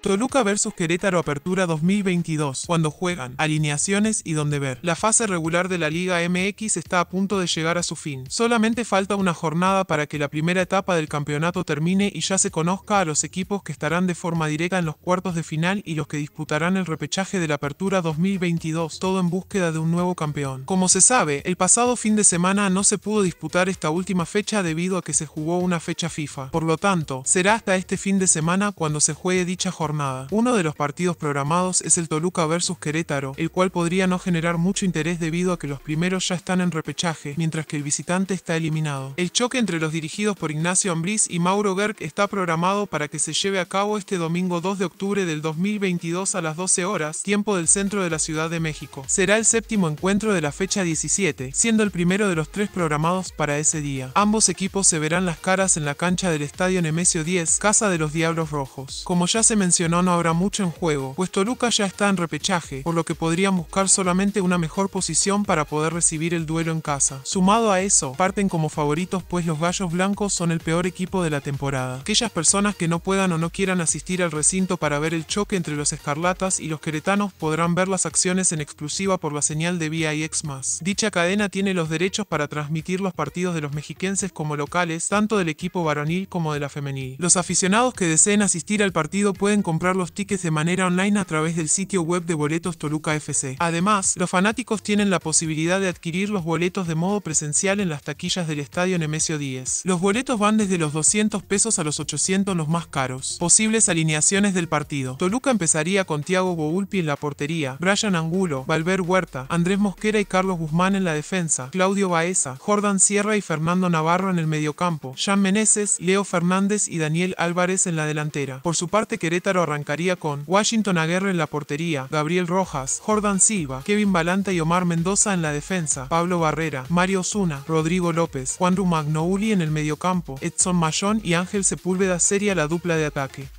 Toluca vs Querétaro Apertura 2022, cuando juegan, alineaciones y donde ver. La fase regular de la Liga MX está a punto de llegar a su fin. Solamente falta una jornada para que la primera etapa del campeonato termine y ya se conozca a los equipos que estarán de forma directa en los cuartos de final y los que disputarán el repechaje de la Apertura 2022, todo en búsqueda de un nuevo campeón. Como se sabe, el pasado fin de semana no se pudo disputar esta última fecha debido a que se jugó una fecha FIFA. Por lo tanto, será hasta este fin de semana cuando se juegue dicha jornada uno de los partidos programados es el Toluca versus Querétaro, el cual podría no generar mucho interés debido a que los primeros ya están en repechaje, mientras que el visitante está eliminado. El choque entre los dirigidos por Ignacio Ambriz y Mauro Gerg está programado para que se lleve a cabo este domingo 2 de octubre del 2022 a las 12 horas, tiempo del centro de la Ciudad de México. Será el séptimo encuentro de la fecha 17, siendo el primero de los tres programados para ese día. Ambos equipos se verán las caras en la cancha del Estadio Nemesio 10, Casa de los Diablos Rojos. Como ya se mencionó, no habrá mucho en juego, pues Toluca ya está en repechaje, por lo que podrían buscar solamente una mejor posición para poder recibir el duelo en casa. Sumado a eso, parten como favoritos pues los Gallos Blancos son el peor equipo de la temporada. Aquellas personas que no puedan o no quieran asistir al recinto para ver el choque entre los escarlatas y los queretanos podrán ver las acciones en exclusiva por la señal de VIX+. Dicha cadena tiene los derechos para transmitir los partidos de los mexiquenses como locales, tanto del equipo varonil como de la femenil. Los aficionados que deseen asistir al partido pueden comprar los tickets de manera online a través del sitio web de Boletos Toluca FC. Además, los fanáticos tienen la posibilidad de adquirir los boletos de modo presencial en las taquillas del Estadio Nemesio 10. Los boletos van desde los 200 pesos a los 800 los más caros. Posibles alineaciones del partido. Toluca empezaría con Thiago Boulpi en la portería, Brian Angulo, Valver Huerta, Andrés Mosquera y Carlos Guzmán en la defensa, Claudio Baeza, Jordan Sierra y Fernando Navarro en el mediocampo, Jean Meneses, Leo Fernández y Daniel Álvarez en la delantera. Por su parte, Querétaro arrancaría con Washington Aguerre en la portería, Gabriel Rojas, Jordan Silva, Kevin Balanta y Omar Mendoza en la defensa, Pablo Barrera, Mario Zuna, Rodrigo López, Juan Rumagnouli en el mediocampo, Edson Mayón y Ángel Sepúlveda sería la dupla de ataque.